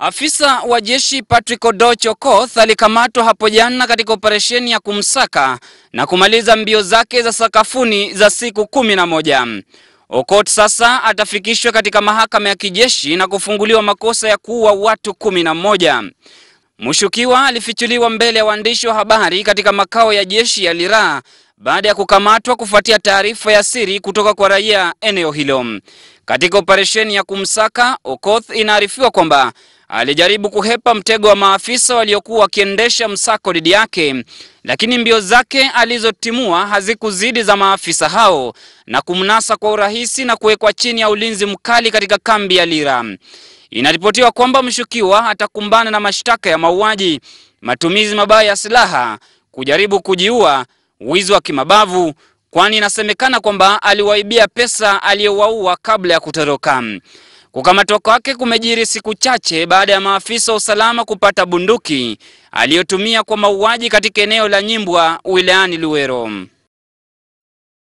Afisa wa jeshi Patrick Odoch Okoth alikamatwa hapo jana katika operesheni ya kumsaka na kumaliza mbio zake za sakafuni za siku kumi na moja. Okoth sasa atafikishwa katika mahakama ya kijeshi na kufunguliwa makosa ya kuua watu kumi na moja. Mshukiwa alifichuliwa mbele ya waandishi wa habari katika makao ya jeshi ya Lira baada ya kukamatwa kufuatia taarifa ya siri kutoka kwa raia eneo hilo. Katika operesheni ya kumsaka, Okoth inaarifiwa kwamba alijaribu kuhepa mtego wa maafisa waliokuwa wakiendesha msako dhidi yake, lakini mbio zake alizotimua hazikuzidi za maafisa hao na kumnasa kwa urahisi na kuwekwa chini ya ulinzi mkali katika kambi ya Lira. Inaripotiwa kwamba mshukiwa atakumbana na mashtaka ya mauaji, matumizi mabaya ya silaha, kujaribu kujiua, wizi wa kimabavu, kwani inasemekana kwamba aliwaibia pesa aliyowaua kabla ya kutoroka. Kukamatwa kwake kumejiri siku chache baada ya maafisa wa usalama kupata bunduki aliyotumia kwa mauaji katika eneo la Nyimbwa wilayani Luwero.